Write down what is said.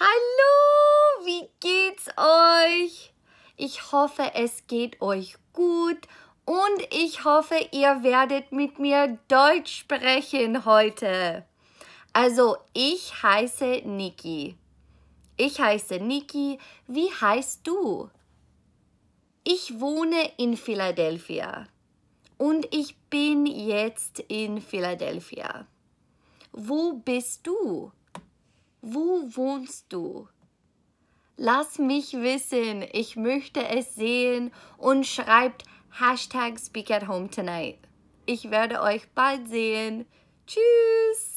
Hallo, wie geht's euch? Ich hoffe, es geht euch gut und ich hoffe, ihr werdet mit mir Deutsch sprechen heute. Also, ich heiße Niki. Ich heiße Niki. Wie heißt du? Ich wohne in Philadelphia und ich bin jetzt in Philadelphia. Wo bist du? Wo wohnst du? Lass mich wissen, ich möchte es sehen und schreibt Hashtag Speak at Home Tonight. Ich werde euch bald sehen. Tschüss!